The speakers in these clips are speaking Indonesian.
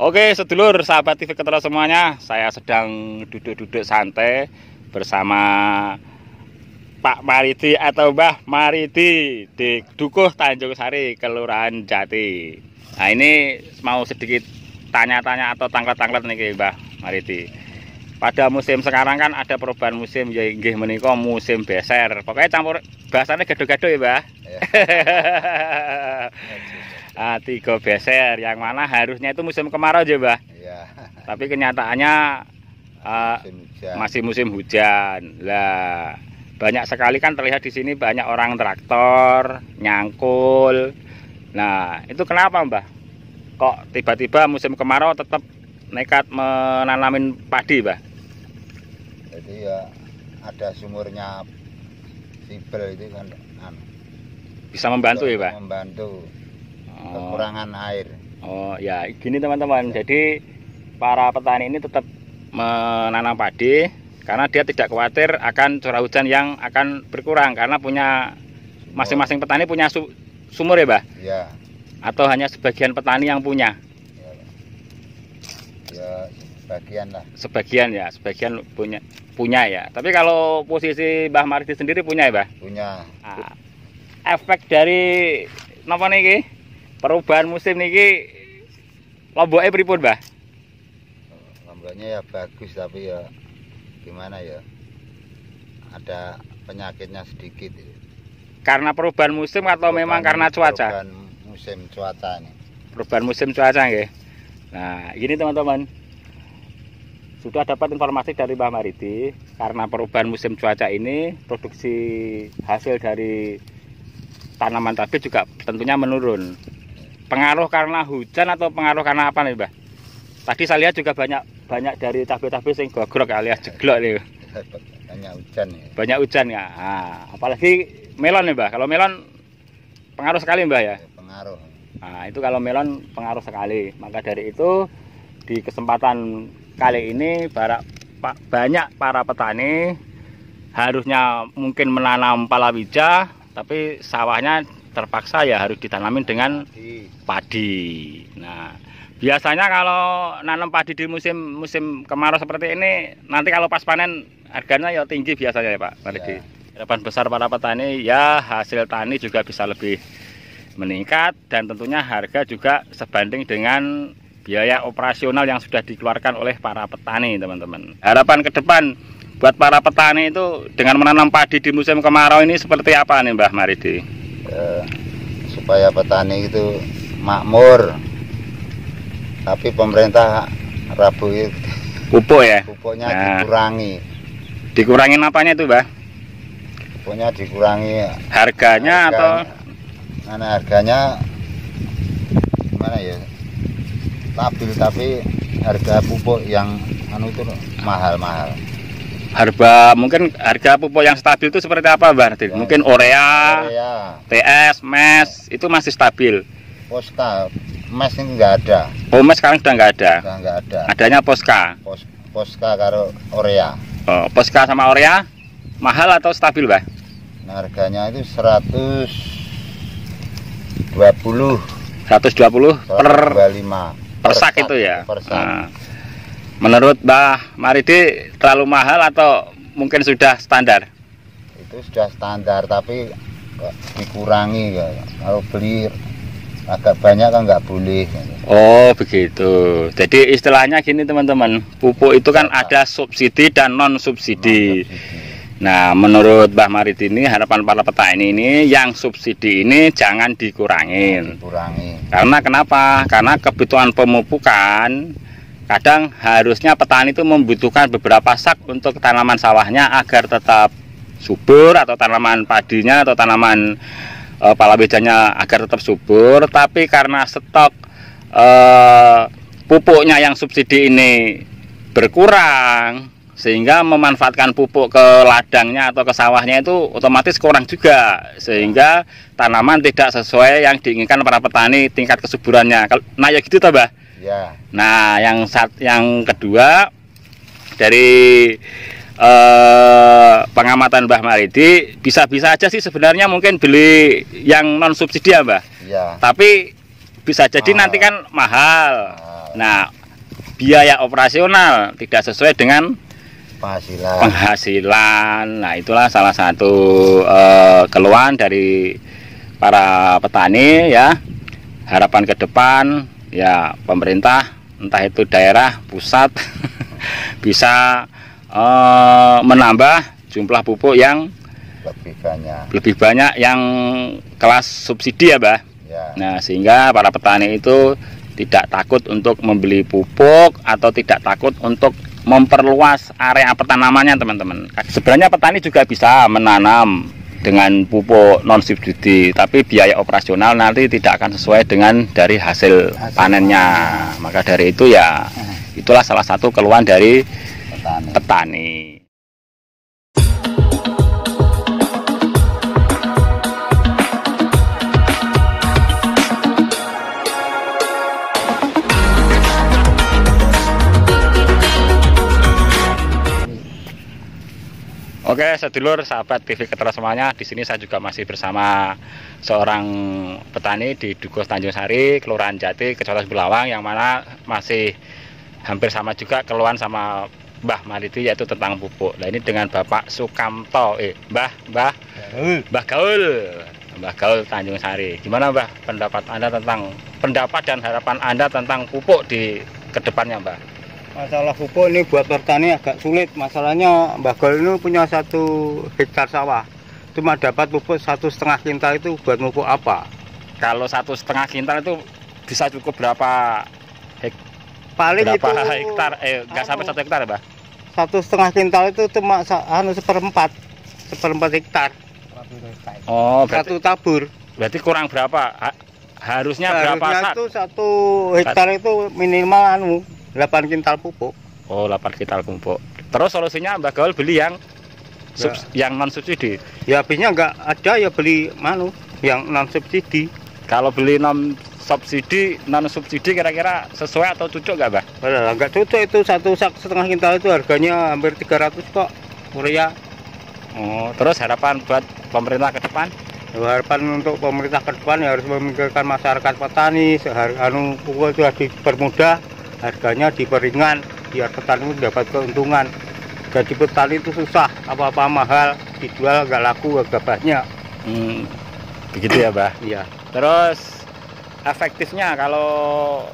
Oke sedulur sahabat TV Ketara semuanya Saya sedang duduk-duduk santai Bersama Pak Mariti atau Mbah Mariti Di Dukuh Tanjung Sari Kelurahan Jati Nah ini mau sedikit tanya-tanya atau tangkat-tangkat nih Mbah Mariti Pada musim sekarang kan ada perubahan musim Ya nggih musim beser Pokoknya campur bahasannya gado-gado ya Mbah iya. uh, tiga beser yang mana harusnya itu musim kemarau aja bah ya. tapi kenyataannya uh, musim masih musim hujan lah banyak sekali kan terlihat di sini banyak orang traktor nyangkul nah itu kenapa mbah kok tiba-tiba musim kemarau tetap nekat menanamin padi mbah jadi ya ada sumurnya sibel itu kan anu. bisa membantu ya pak membantu oh. kekurangan air. Oh ya, gini teman-teman. Jadi para petani ini tetap menanam padi karena dia tidak khawatir akan curah hujan yang akan berkurang karena punya masing-masing oh. petani punya su sumur ya, Mbah? Iya. Atau hanya sebagian petani yang punya? Ya, ya sebagian lah. Sebagian ya, sebagian punya punya ya. Tapi kalau posisi Mbah Marti sendiri punya ya, Mbah? Punya. Nah, efek dari napa niki? perubahan musim niki lomboknya pripun, Mbah? Lomboknya ya bagus tapi ya gimana ya? Ada penyakitnya sedikit. Ya. Karena perubahan musim atau perubahan memang karena cuaca? Perubahan musim cuaca ini. Perubahan musim cuaca nggih. Nah, gini teman-teman. Sudah dapat informasi dari Mbah Mariti karena perubahan musim cuaca ini produksi hasil dari tanaman tapi juga tentunya menurun pengaruh karena hujan atau pengaruh karena apa nih, Mbah? Tadi saya lihat juga banyak banyak dari cabai-cabai sing gogrok alias ya, jeglok nih. Banyak hujan ya. Banyak hujan ya. Nah, apalagi melon nih, Mbah. Kalau melon pengaruh sekali, Mbah ya. ya pengaruh. Nah, itu kalau melon pengaruh sekali. Maka dari itu di kesempatan kali ini para banyak para petani harusnya mungkin menanam palawija tapi sawahnya terpaksa ya harus ditanamin dengan padi. Nah, biasanya kalau nanam padi di musim musim kemarau seperti ini, nanti kalau pas panen harganya ya tinggi biasanya ya Pak. Padi. Iya. Ya. Harapan besar para petani ya hasil tani juga bisa lebih meningkat dan tentunya harga juga sebanding dengan biaya operasional yang sudah dikeluarkan oleh para petani teman-teman. Harapan ke depan buat para petani itu dengan menanam padi di musim kemarau ini seperti apa nih Mbah Maridi? Eh, supaya petani itu makmur tapi pemerintah rabu itu ya. pupuk ya pupuknya nah, dikurangi dikurangin apanya itu bah pupuknya dikurangi harganya, harganya atau mana harganya gimana ya stabil tapi harga pupuk yang anu itu mahal-mahal harga mungkin harga pupuk yang stabil itu seperti apa Mbak Ya. Mungkin Orea, Orea, TS, MES itu masih stabil. Poska, MES ini enggak ada. Oh, MES sekarang sudah enggak ada. Sudah enggak ada. Adanya Poska. Pos, poska karo Orea. Oh, Poska sama Orea mahal atau stabil, Mbak? Nah, harganya itu 120 120 per 25 per sak itu ya. Per sak. Nah Menurut Mbah Maridi terlalu mahal atau mungkin sudah standar? Itu sudah standar tapi dikurangi ya. Kalau beli agak banyak kan nggak boleh. Oh begitu. Jadi istilahnya gini teman-teman, pupuk itu kan iya, ada subsidi dan non subsidi. Nah, menurut Mbah Marit ini harapan para petani ini yang subsidi ini jangan dikurangin. Kurangi. Karena kenapa? Karena kebutuhan pemupukan kadang harusnya petani itu membutuhkan beberapa sak untuk tanaman sawahnya agar tetap subur atau tanaman padinya atau tanaman e, pala agar tetap subur tapi karena stok e, pupuknya yang subsidi ini berkurang sehingga memanfaatkan pupuk ke ladangnya atau ke sawahnya itu otomatis kurang juga sehingga tanaman tidak sesuai yang diinginkan para petani tingkat kesuburannya nah ya gitu bah Ya. Nah, yang saat yang kedua dari eh, pengamatan Mbah Maridi bisa-bisa aja sih sebenarnya mungkin beli yang non subsidi ya, Mbah. Ya. Tapi bisa jadi ah. nanti kan mahal. Ah. Nah, biaya operasional tidak sesuai dengan penghasilan. Penghasilan. Nah, itulah salah satu eh, keluhan dari para petani ya. Harapan ke depan ya pemerintah entah itu daerah pusat bisa eh, menambah jumlah pupuk yang lebih banyak lebih banyak yang kelas subsidi ya bah ya. nah sehingga para petani itu tidak takut untuk membeli pupuk atau tidak takut untuk memperluas area pertanamannya teman-teman sebenarnya petani juga bisa menanam dengan pupuk non subsidi tapi biaya operasional nanti tidak akan sesuai dengan dari hasil, hasil panennya maka dari itu ya hmm. itulah salah satu keluhan dari petani, petani. Oke, sedulur sahabat TV Ketara semuanya, di sini saya juga masih bersama seorang petani di Dukuh Tanjung Sari, Kelurahan Jati, Kecamatan Bulawang yang mana masih hampir sama juga keluhan sama Mbah Mariti yaitu tentang pupuk. Nah, ini dengan Bapak Sukamto, eh Mbah, Mbah Mbah Gaul. Mbah Gaul Tanjung Sari. Gimana Mbah pendapat Anda tentang pendapat dan harapan Anda tentang pupuk di kedepannya Mbah? Masalah pupuk ini buat petani agak sulit. Masalahnya mbak Gol ini punya satu hektar sawah. Cuma dapat pupuk satu setengah kintal itu buat pupuk apa? Kalau satu setengah kintal itu bisa cukup berapa hek? Paling berapa itu hektar? Eh, nggak sampai anu, satu hektar, ya, mbak Satu setengah kintal itu cuma anu seperempat, seperempat hektar. Oh, berarti, satu tabur. Berarti kurang berapa? Ha, harusnya, harusnya berapa? satu satu hektar itu minimal anu 8 kintal pupuk. Oh, 8 kintal pupuk. Terus solusinya Mbak Gaul beli yang sub, ya. yang non subsidi. Ya habisnya enggak ada ya beli manu yang non subsidi. Kalau beli non subsidi, non subsidi kira-kira sesuai atau cocok nggak, Mbak? Nah, nggak cocok itu satu sak setengah kintal itu harganya hampir 300 kok. Korea Oh, terus harapan buat pemerintah ke depan? Ya, harapan untuk pemerintah ke depan ya harus memikirkan masyarakat petani seharusnya anu itu sudah dipermudah harganya diperingan biar petani mendapat keuntungan jadi petani itu susah apa-apa mahal dijual nggak laku harga banyak hmm, begitu ya bah iya terus efektifnya kalau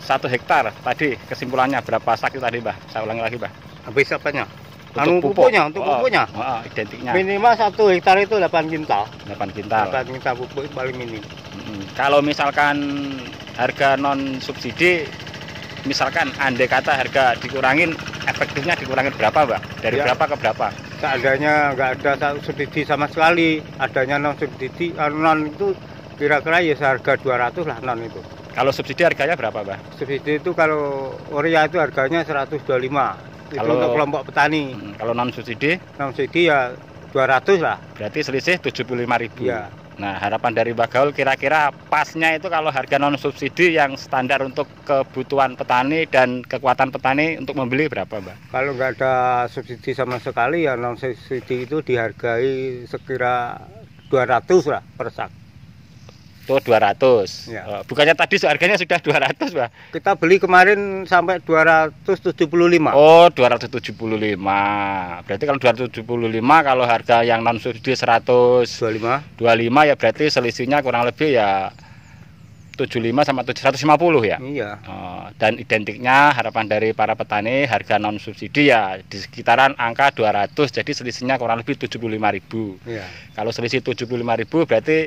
satu hektar tadi kesimpulannya berapa sakit tadi bah saya ulangi lagi bah habis apanya untuk anu, pupuk. pupuknya untuk oh, pupuknya oh, oh, identiknya minimal satu hektar itu 8 kintal 8 kintal 8 kintal pupuk paling minim hmm. kalau misalkan harga non subsidi misalkan andai kata harga dikurangin efektifnya dikurangin berapa mbak dari ya. berapa ke berapa seadanya nggak ada subsidi sama sekali adanya non subsidi eh, non itu kira-kira ya seharga 200 lah non itu kalau subsidi harganya berapa mbak subsidi itu kalau Oria itu harganya 125 itu kalau, untuk kelompok petani hmm, kalau non subsidi non subsidi ya 200 lah berarti selisih 75 ribu ya Nah, harapan dari Mbak Gaul kira-kira pasnya itu kalau harga non subsidi yang standar untuk kebutuhan petani dan kekuatan petani untuk membeli berapa, Mbak? Kalau nggak ada subsidi sama sekali ya non subsidi itu dihargai sekira 200 lah per sak. Tuh 200. Ya. Oh, bukannya tadi harganya sudah 200, Pak? Kita beli kemarin sampai 275. Oh, 275. Berarti kalau 275 kalau harga yang non subsidi 100 25. 25 ya berarti selisihnya kurang lebih ya 75 sama 750 ya. Iya. ya dan identiknya harapan dari para petani harga non subsidi ya di sekitaran angka 200 jadi selisihnya kurang lebih 75.000. Iya. Kalau selisih ribu berarti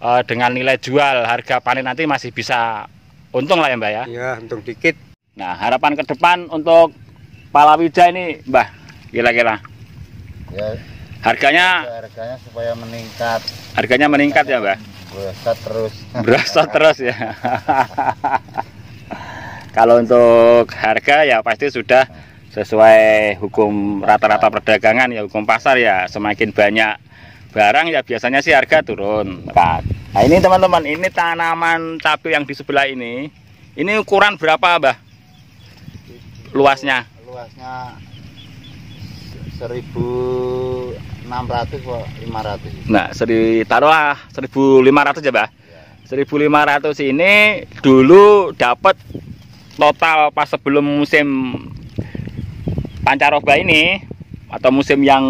eh, dengan nilai jual harga panen nanti masih bisa untung lah ya, Mbak ya. Iya, untung dikit. Nah, harapan ke depan untuk palawija ini, Mbah, gila-gila Ya. Harganya harganya supaya meningkat. Harganya meningkat ya, mbak berasa terus berasa terus ya kalau untuk harga ya pasti sudah sesuai hukum rata-rata perdagangan ya hukum pasar ya semakin banyak barang ya biasanya sih harga turun nah ini teman-teman ini tanaman cabai yang di sebelah ini ini ukuran berapa Mbah? luasnya luasnya seribu 600 kok 500. Nah, seri taruhlah 1500 ya, Mbak. Ya. 1500 ini dulu dapat total pas sebelum musim pancaroba ini atau musim yang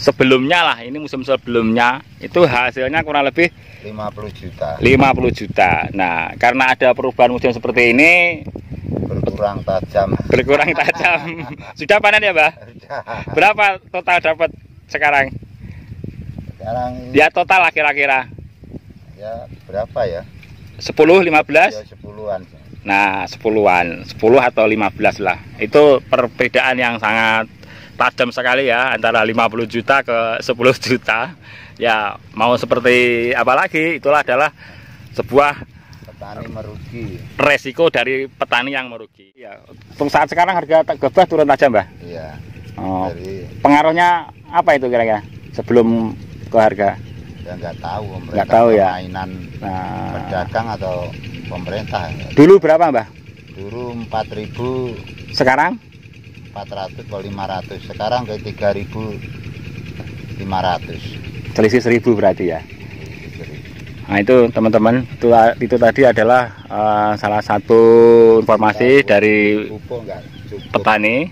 sebelumnya lah, ini musim sebelumnya itu hasilnya kurang lebih 50 juta. 50 juta. Nah, karena ada perubahan musim seperti ini berkurang tajam berkurang tajam sudah panen ya bah berapa total dapat sekarang? Sekarang Ya total lah kira-kira. Ya berapa ya? 10, 15? Ya 10-an. Nah, 10-an. 10 atau 15 lah. Itu perbedaan yang sangat tajam sekali ya antara 50 juta ke 10 juta. Ya, mau seperti apa lagi? Itulah adalah sebuah petani merugi. Resiko dari petani yang merugi. Ya, untuk saat sekarang harga gabah turun tajam, Mbah? Iya. Oh, dari... pengaruhnya apa itu kira-kira sebelum ke harga ya nggak tahu nggak tahu ya mainan nah. pedagang atau pemerintah ya? dulu berapa mbah dulu 4000 sekarang 400 atau 500 sekarang ke ratus selisih 1000 berarti ya Nah itu teman-teman itu, itu tadi adalah uh, salah satu informasi dari petani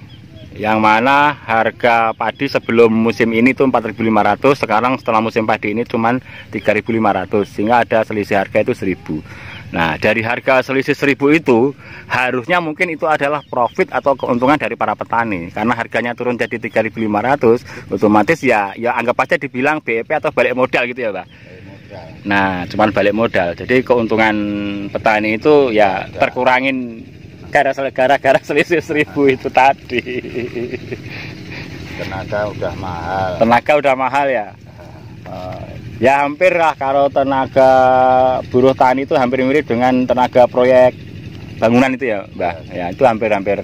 yang mana harga padi sebelum musim ini tuh 4.500 sekarang setelah musim padi ini cuman 3.500 sehingga ada selisih harga itu 1.000 nah dari harga selisih 1.000 itu harusnya mungkin itu adalah profit atau keuntungan dari para petani karena harganya turun jadi 3.500 otomatis ya ya anggap aja dibilang BEP atau balik modal gitu ya Pak Nah, cuman balik modal. Jadi keuntungan petani itu ya terkurangin gara-gara selisih seribu itu tadi tenaga udah mahal tenaga udah mahal ya eh, ya hampir lah kalau tenaga buruh tani itu hampir mirip dengan tenaga proyek bangunan itu ya mbak iya. ya itu hampir-hampir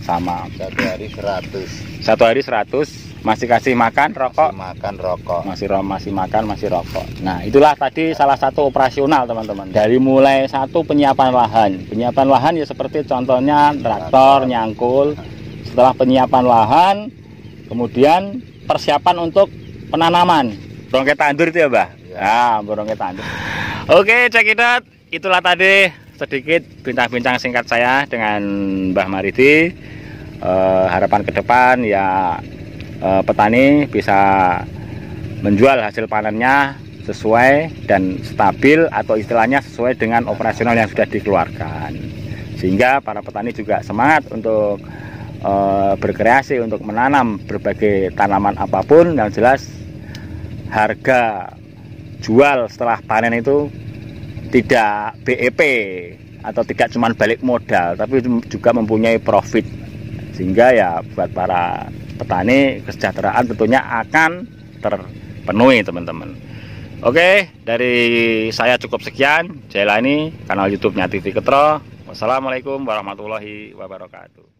sama satu hari seratus. satu hari seratus masih kasih makan rokok masih makan rokok masih ro masih makan masih rokok nah itulah tadi salah satu operasional teman-teman dari mulai satu penyiapan lahan penyiapan lahan ya seperti contohnya traktor nyangkul setelah penyiapan lahan kemudian persiapan untuk penanaman berongket tandur itu ya bah ya nah, berongket tandur oke cekidot itulah tadi sedikit bincang-bincang singkat saya dengan Mbah Mariti Uh, eh, harapan ke depan ya Eh, petani bisa menjual hasil panennya sesuai dan stabil atau istilahnya sesuai dengan operasional yang sudah dikeluarkan sehingga para petani juga semangat untuk e, berkreasi untuk menanam berbagai tanaman apapun yang jelas harga jual setelah panen itu tidak BEP atau tidak cuma balik modal tapi juga mempunyai profit sehingga ya buat para petani kesejahteraan tentunya akan terpenuhi teman-teman Oke dari saya cukup sekian Jailani kanal YouTube-nya TV Ketro Wassalamualaikum warahmatullahi wabarakatuh